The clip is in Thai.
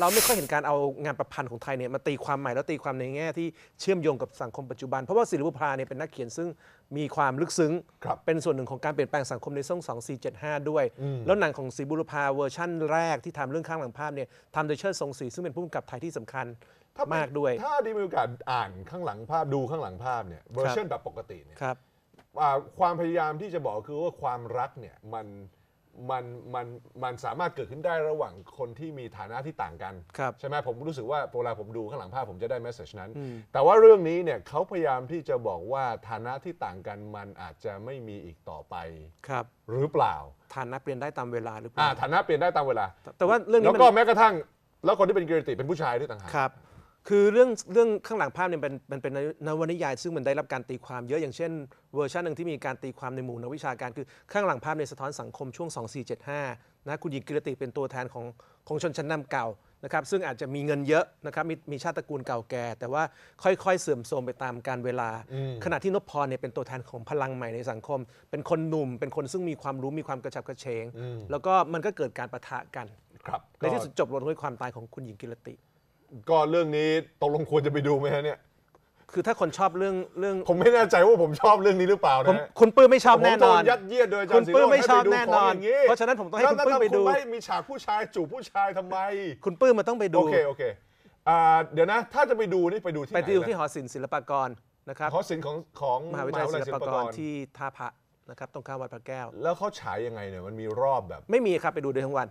เราไม่ค่อยเห็นการเอางานประพันธ์ของไทยเนี่ยมาตีความใหม่ แล้วตีความในแง่ที่เชื่อมโยงกับสังคมปัจจุบัน เพราะว่าศิลปภาเนี่ยเป็นนักเขียนซึ่งมีความลึกซึ้ง เป็นส่วนหนึ่งของการเปลี่ยนแปลงสังคมในช่วง2475 ด้วย แล้วหนังของศรลบุภพาเวอร์ชั่นแรกที่ทำเรื่องข้างหลังภาพเนี่ยทำโดยเชิดทรงศรีซึ่งเป็นผู้กำกับไทยที่สำคัญมากด้วย ถ้าดีมีโอกาสอ่านข้างหลังภาพดูข้างหลังภาพเนี่ยเวอร์ชันแบบปกติเนี่ยความพยายามที่จะบอกคือว่าความรักเนี่ยมันมันมันมันสามารถเกิดขึ้นได้ระหว่างคนที่มีฐานะที่ต่างกัน ใช่ไหมผมรู้สึกว่าเวลาผมดูข้างหลังภาพผมจะได้แมสเซจนั้น แต่ว่าเรื่องนี้เนี่ยเขาพยายามที่จะบอกว่าฐานะที่ต่างกันมันอาจจะไม่มีอีกต่อไปครับ หรือเปล่าฐานะเปลี่ยนได้ตามเวลาหรือเปล่าฐานะเปลี่ยนได้ตามเวลา แต่ว่าเรื่องนี้แล้วก็แม้กระทั่ง แล้วคนที่เป็นกิรติเป็นผู้ชายด้วยต่างหากคือเรื่องเรื่องข้างหลังภาพเนี่ยเป็นมันเป็นนวนิยาย ซึ่งมันได้รับการตีความเยอะอย่างเช่นเวอร์ชันหนึ่งที่มีการตีความในหมู่นักวิชาการคือข้างหลังภาพในสะท้อนสังคมช่วง 2475นะคุณหญิงกิรติเป็นตัวแทนของของชนชั้นนำเก่านะครับซึ่งอาจจะมีเงินเยอะนะครับมีมีชาติตระกูลเก่าแก่ แต่ว่าค่อยๆเสื่อมโทรมไปตามกาลเวลา ขณะที่นพพรเนี่ยเป็นตัวแทนของพลังใหม่ในสังคม เป็นคนหนุ่ม เป็นคนซึ่งมีความรู้มีความกระฉับกระเฉง แล้วก็มันก็เกิดการประทะกันในที่สุดจบลงด้วยความตายของคุณหญิงกิรติก็เรื่องนี้ตกลงควรจะไปดูไหมฮะเนี่ยคือถ้าคนชอบเรื่องเรื่องผมไม่แน่ใจว่าผมชอบเรื่องนี้หรือเปล่านะคุณปื้มไม่ชอบแน่นอนยัดเยียดโดยคุณปื้มไม่ชอบแน่นอนเพราะฉะนั้นผมต้องให้คุณปื้มไปดูคุณไม่มีฉากผู้ชายจูบผู้ชายทำไม คุณปื้มมันต้องไปดูโอเคโอเคเดี๋ยวนะถ้าจะไปดูนี่ไปดูที่ไหนไปดูที่หอศิลป์ศิลปากรนะครับหอศิลป์ของของมหาวิทยาลัยศิลปากรที่ท่าพระนะครับตรงข้ามวัดพระแก้วแล้วเขาฉายยังไงเนี่ยมันมีรอบแบบ ไม่มีครับไปดูโดยทั้งวัน